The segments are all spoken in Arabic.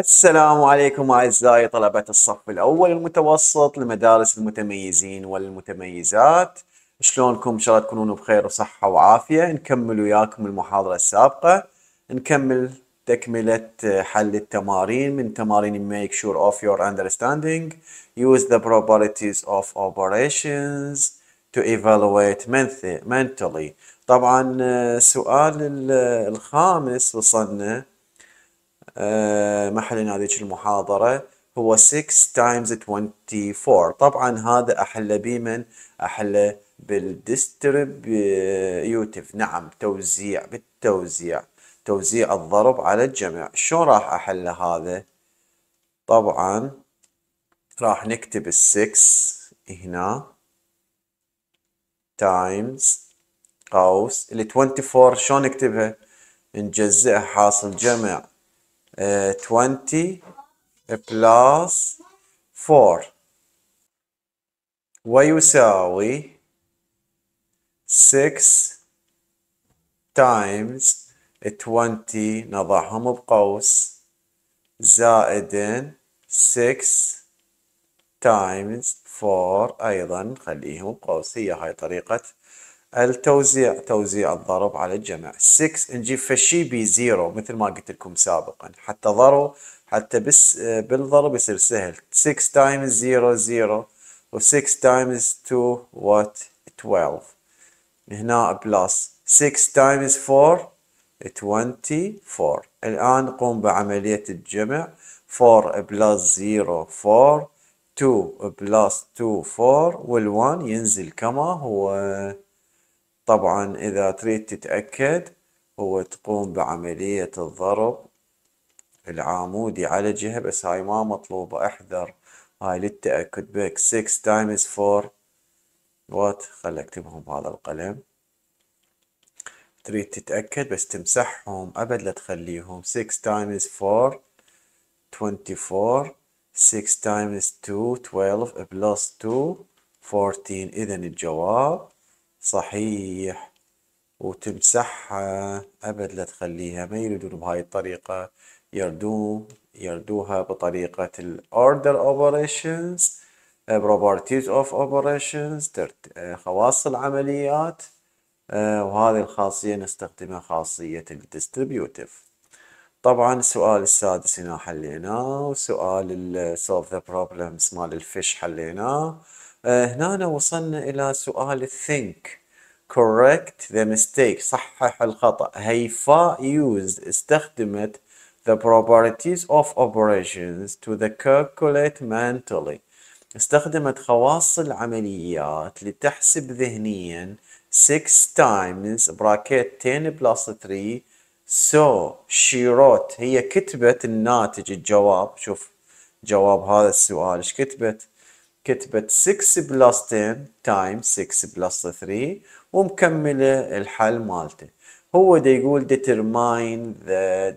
السلام عليكم أعزائي طلبة الصف الأول المتوسط لمدارس المتميزين والمتميزات شلونكم إن شاء الله تكونون بخير وصحة وعافية نكمل وياكم المحاضرة السابقة نكمل تكملة حل التمارين من تمارين make sure of your understanding use the probabilities of operations to evaluate mentally طبعا السؤال آه، الخامس وصلنا آه، محلنا هذيك المحاضرة هو 6 times 24 طبعا هذا أحل بمن من أحل بالديستريبيوتيف نعم توزيع بالتوزيع توزيع الضرب على الجمع شو راح أحل هذا طبعا راح نكتب 6 هنا تايمز قوس ال 24 شلون نكتبها؟ نجزئها حاصل جمع uh, آه، 20 plus 4 ويساوي 6 times 20 نضعهم بقوس زائد 6 times 4 أيضا خليهم بقوس هي هاي طريقة التوزيع توزيع الضرب على الجمع 6 نجيب فشي بي زيرو مثل ما قلت لكم سابقا حتى ضرب حتى بس آه، بالضرب يصير سهل 6 تايمز 0 0 و6 تايمز 2 وات 12 هنا بلس 6 تايمز 4 24 الآن نقوم بعملية الجمع 4 بلس 0 4 2 بلس 2 4 وال1 ينزل كما هو طبعا إذا تريد تتأكد هو تقوم بعملية الضرب العامودي على جهة بس هاي ما مطلوبة احذر هاي للتأكد بك 6 times 4 وات خل اكتبهم بهذا القلم تريد تتأكد بس تمسحهم أبد لا تخليهم 6 times 4 24 6 times 2 12 بلس 2 14 إذا الجواب صحيح وتمسحها أبد لا تخليها ما يريدون بهاي الطريقة يردوه يردوها بطريقة ال order operations properties of operations خواص العمليات آه، وهذه الخاصية نستخدمها خاصية الديستريبيوتيف طبعا السؤال السادس هنا حليناه وسؤال solve the problems مال الفيش حليناه آه، هنا وصلنا إلى سؤال think correct the mistake صحح الخطأ هيفاء used استخدمت the properties of operations to the calculate mentally استخدمت خواص العمليات لتحسب ذهنيا 6 times bracket 10 plus 3 so she wrote هي كتبت الناتج الجواب شوف جواب هذا السؤال ايش كتبت كتبت 6 بلس 10 تايم 6 بلس 3 ومكملة الحل مالته هو دا يقول determine the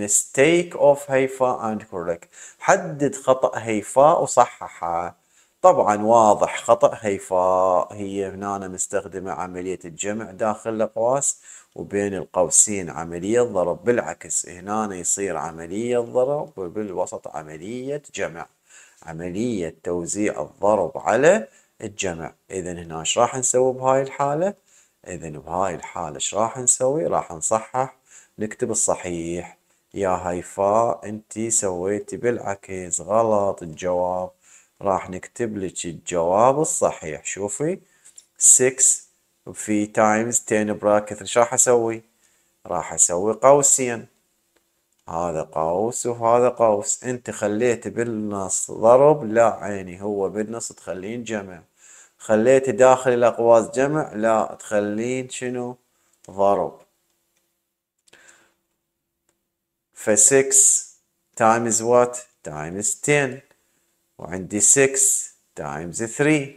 mistake of هيفا and correct حدد خطأ هيفاء وصححه طبعا واضح خطأ هيفاء هي هنا أنا مستخدمة عملية الجمع داخل الأقواس وبين القوسين عملية ضرب بالعكس هنا يصير عملية ضرب وبالوسط عملية جمع عملية توزيع الضرب على الجمع إذا هنا إيش راح نسوي بهاي الحالة إذا بهاي الحالة إيش راح نسوي راح نصحح نكتب الصحيح يا هيفاء أنت سويتي بالعكس غلط الجواب راح نكتب لك الجواب الصحيح شوفي 6 في تايمز 10 براكت ايش راح اسوي؟ راح اسوي قوسين هذا قوس وهذا قوس انت خليت بالنص ضرب لا عيني هو بالنص تخلين جمع خليت داخل الاقواس جمع لا تخلين شنو ضرب ف 6 تايمز وات تايمز 10 وعندي 6 تايمز 3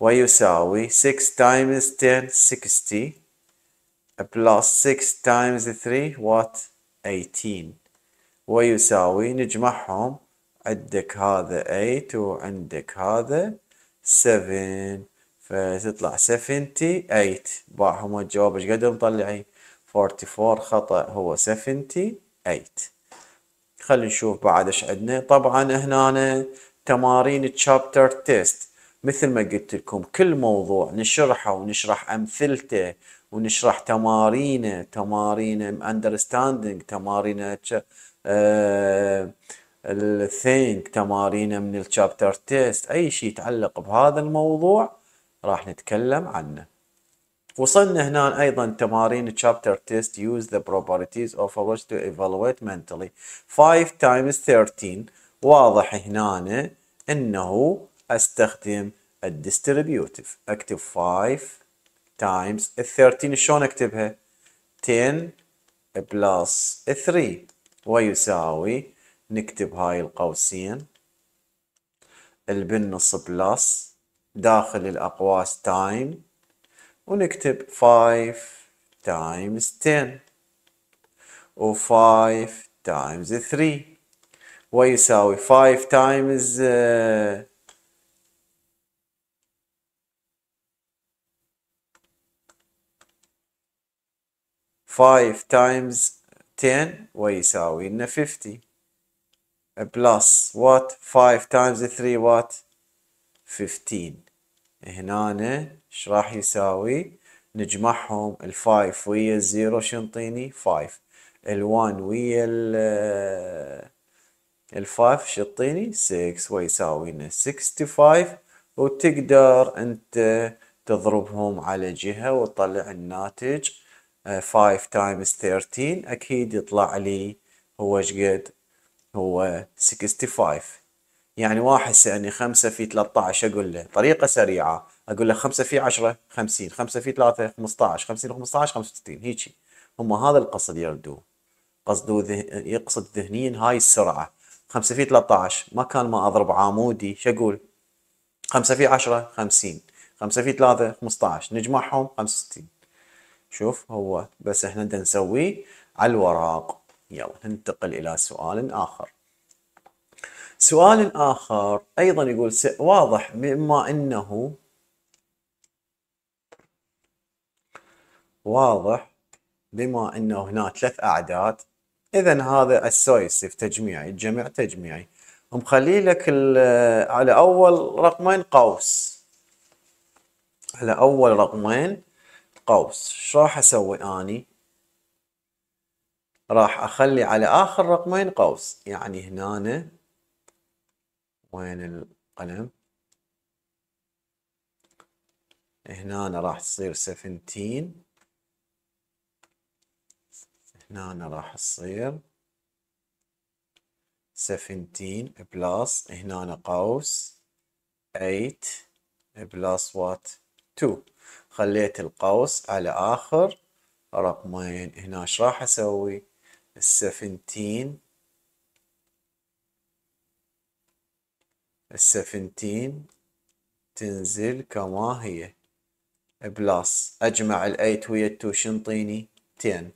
ويساوي 6 تايمز 10 60 بلس 6 تايمز 3 وات 18 ويساوي نجمعهم عندك هذا 8 وعندك هذا 7 فتطلع 78 باعهم الجواب ايش قد مطلعي 44 خطأ هو 78 خلينا نشوف بعد ايش عندنا طبعا هنا تمارين تشابتر تيست مثل ما قلت لكم كل موضوع نشرحه ونشرح امثلته ونشرح تمارين تمارين اندرستاندينج تمارين آه، الثينك تمارين من الشابتر تيست اي شيء يتعلق بهذا الموضوع راح نتكلم عنه وصلنا هنا ايضا تمارين الشابتر تيست use the properties of a watch to evaluate mentally 5 times 13 واضح هنا انه استخدم الديستريبيوتيف اكتب 5 تايمز ال 13 شلون اكتبها 10 بلس 3 ويساوي نكتب هاي القوسين بالنص بلس داخل الأقواس تايم ونكتب 5 تايمز 10 و5 تايمز 3 ويساوي 5 تايمز uh, 5 times 10 ويساوي لنا 50 بلس وات 5 times 3 وات 15 هنا ايش راح يساوي نجمعهم ال5 ويا الزيرو شنطيني ال1 ويا ال الفايف شطيني 6 ويساوي لنا 65 وتقدر انت تضربهم على جهة وتطلع الناتج 5 تايمز 13 اكيد يطلع لي هو شقد هو 65 يعني واحد سألني 5 في 13 اقول له طريقه سريعه اقول له 5 في 10 50 5 في 3 15 50 15 65 هيجي هم هذا القصد يردوه قصدوا ذه... يقصد ذهنيا هاي السرعه 5 في 13 ما كان ما اضرب عمودي شو اقول 5 في 10 50 5 في 3 15 نجمعهم 65 شوف هو بس احنا بدنا نسويه على الوراق يلا ننتقل إلى سؤال آخر سؤال آخر أيضا يقول واضح مما أنه واضح بما أنه هنا ثلاث أعداد إذا هذا السويسيف تجميعي الجمع تجميعي مخلي لك على أول رقمين قوس على أول رقمين قوس شو راح اسوي اني راح اخلي على اخر رقمين قوس يعني هنا وين القلم هنا راح تصير 17 هنا راح تصير 17 بلس هنا قوس 8 بلس وات 2 خليت القوس على آخر رقمين هنا ايش راح أسوي؟ السفنتين السفنتين تنزل كما هي بلس أجمع الأيت ويا التو شنطيني تين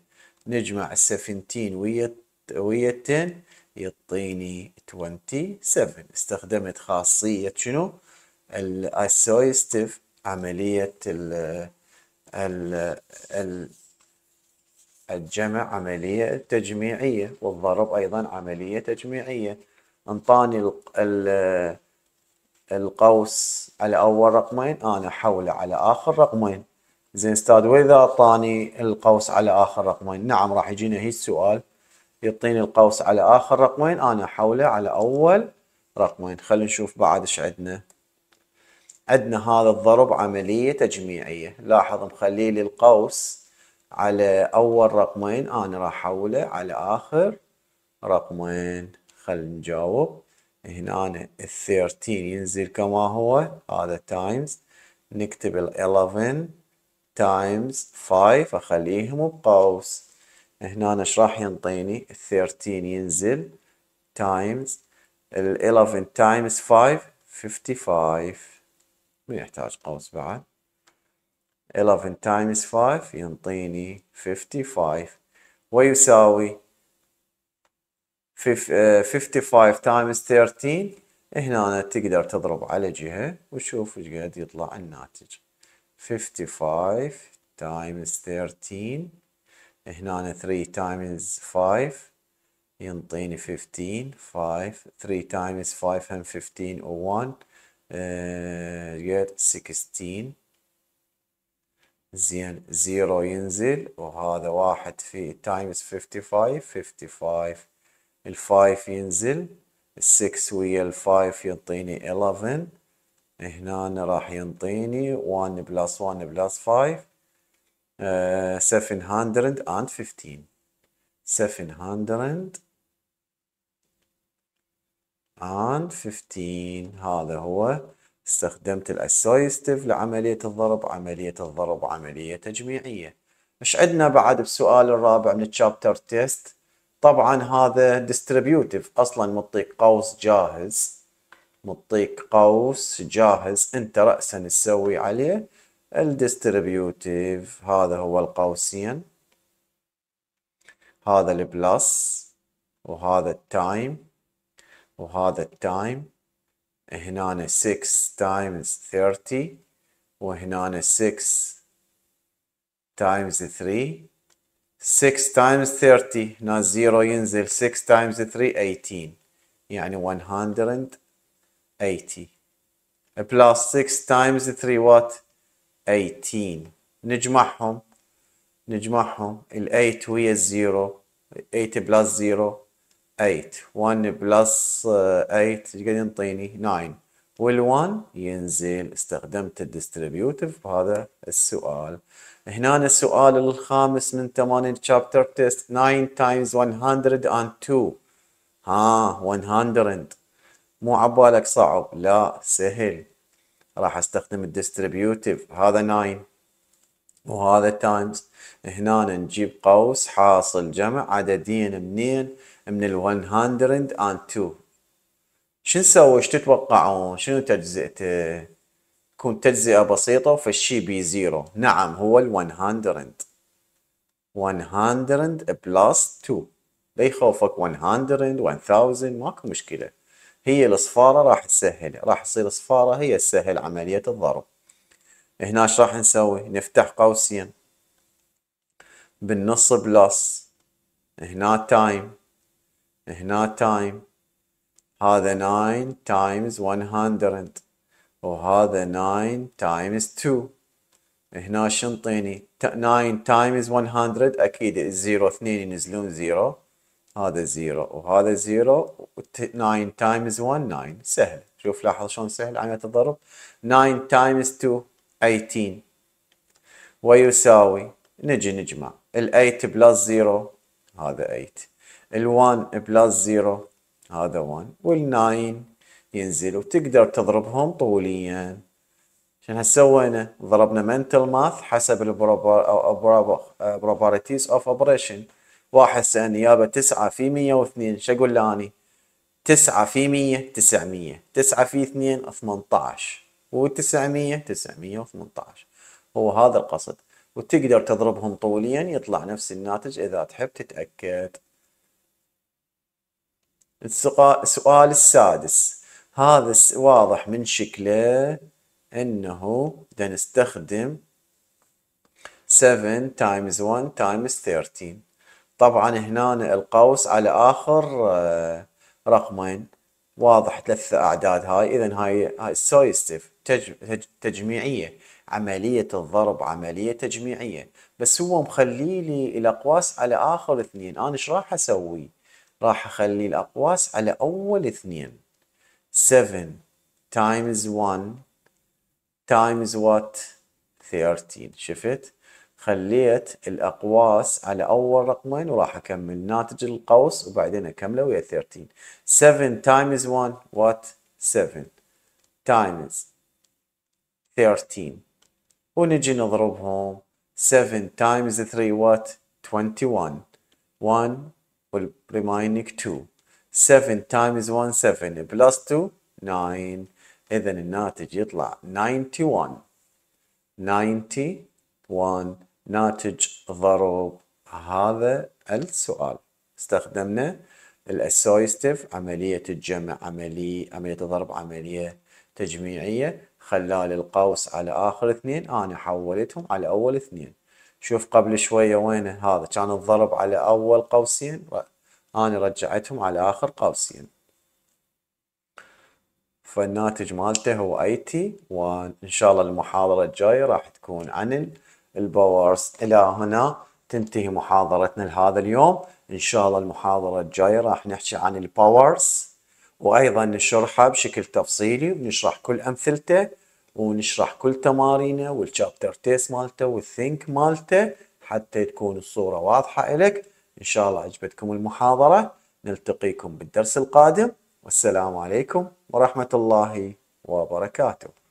نجمع السفنتين ويا ويا التين يعطيني 27 استخدمت خاصية شنو؟ الاسويستيف عملية ال ال ال الجمع عملية تجميعية والضرب أيضا عملية تجميعية انطاني القوس على أول رقمين أنا حوله على آخر رقمين زين استاذ وإذا أعطاني القوس على آخر رقمين نعم راح يجينا هي السؤال يعطيني القوس على آخر رقمين أنا حوله على أول رقمين خلينا نشوف بعد ايش عندنا عندنا هذا الضرب عملية تجميعية لاحظ مخلي لي القوس على أول رقمين أنا راح أحوله على آخر رقمين خلينا نجاوب هنا أنا الثيرتين ينزل كما هو هذا تايمز نكتب ال 11 تايمز 5 أخليهم بقوس هنا أنا راح ينطيني الثيرتين ينزل تايمز ال 11 تايمز 5 55 ما يحتاج قوس بعد 11 times 5 ينطيني 55 ويساوي 55 آه، times 13 هنا تقدر تضرب على جهة وشوف ايش قد يطلع الناتج 55 times 13 هنا 3 times 5 ينطيني 15 5 3 times 5 هم 15 و 1 year آه، 16 زين زيرو ينزل وهذا واحد في تايمز 55 55 الفايف ينزل السكس ويا الفايف ينطيني 11 هنا راح ينطيني 1 بلس 1 بلس 5 715 715 and 15 هذا هو استخدمت الاسويستيف لعملية الضرب عملية الضرب عملية تجميعية ايش عندنا بعد بسؤال الرابع من الشابتر تيست طبعا هذا ديستريبيوتيف اصلا مطيق قوس جاهز مطيق قوس جاهز انت رأسا تسوي عليه الديستريبيوتيف هذا هو القوسين هذا البلس وهذا التايم وهذا التايم هنا 6 تايمز 30 وهنا 6 تايمز 3 6 تايمز 30 هنا 0 ينزل 6 تايمز 3 18 يعني 180 بلس 6 تايمز 3 وات 18 نجمعهم نجمعهم ال 8 ويا الزيرو 8 بلس 0 8 1 ايش ينطيني 9 وال1 ينزل استخدمت الديستريبيوتيف بهذا السؤال هنا السؤال الخامس من 8 تشابتر تيست 9 تايمز 102 ها 100 مو عبالك صعب لا سهل راح استخدم الديستريبيوتيف هذا 9 وهذا تايمز هنا نجيب قوس حاصل جمع عددين منين من ال 102 شو نسوي؟ شو تتوقعون؟ شنو تجزئته؟ تكون تجزئة بسيطة فالشي بي زيرو نعم هو ال 100 100 بلس 2 لا يخوفك 100 1000 ماكو مشكلة هي الاصفاره راح تسهل راح تصير اصفاره هي تسهل عملية الضرب هنا ايش راح نسوي نفتح قوسين بالنص بلس هنا تايم هنا تايم هذا 9 تايمز 100 وهذا 9 تايمز 2 هنا شنطيني 9 تايمز 100 اكيد الزيرو اثنين ينزلون زيرو هذا زيرو وهذا زيرو 9 تايمز 1 9 سهل شوف لاحظ شلون سهل عملية الضرب 9 تايمز 2 18 ويساوي نجي نجمع ال 8 بلس 0 هذا 8 ال1 بلس 0 هذا 1 وال9 ينزل وتقدر تضربهم طوليا عشان هسوينا ضربنا منتل ماث حسب البروبرتيز اوف اوبريشن واحد سأل نيابة تسعة في مية شو اقول له اني؟ تسعة في مية تسعمية تسعة في 2 18 وتسعمية تسعمية 918 هو هذا القصد وتقدر تضربهم طوليا يطلع نفس الناتج اذا تحب تتأكد السؤال السادس هذا واضح من شكله انه بدنا نستخدم 7 تايمز 1 تايمز 13 طبعا هنا القوس على اخر آه، رقمين واضح ثلاث اعداد هاي اذا هاي هاي سويستيف تجميعيه عمليه الضرب عمليه تجميعيه بس هو مخلي لي الاقواس على اخر اثنين انا ايش راح اسوي راح أخلي الأقواس على أول اثنين 7 times 1 times what 13 شفت خليت الأقواس على أول رقمين وراح أكمل ناتج القوس وبعدين أكمله ويا 13 7 times 1 what 7 times 13 ونجي نضربهم 7 times 3 what 21 1 والبريماينك 2 7 times 1 7 plus 2 9 إذا الناتج يطلع 91 91 ناتج ضرب هذا السؤال استخدمنا الاسويستيف عملية الجمع عملية عملية ضرب عملية تجميعية خلال القوس على آخر اثنين أنا حولتهم على أول اثنين شوف قبل شوية وينه هذا كان الضرب على أول قوسين أنا رجعتهم على آخر قوسين فالناتج مالته هو اي تي وإن شاء الله المحاضرة الجاية راح تكون عن الباورز إلى هنا تنتهي محاضرتنا لهذا اليوم إن شاء الله المحاضرة الجاية راح نحكي عن الباورز وأيضا نشرحها بشكل تفصيلي ونشرح كل أمثلته ونشرح كل تمارينه والشابتر تيست مالته والثينك مالته حتى تكون الصورة واضحة إلك إن شاء الله عجبتكم المحاضرة نلتقيكم بالدرس القادم والسلام عليكم ورحمة الله وبركاته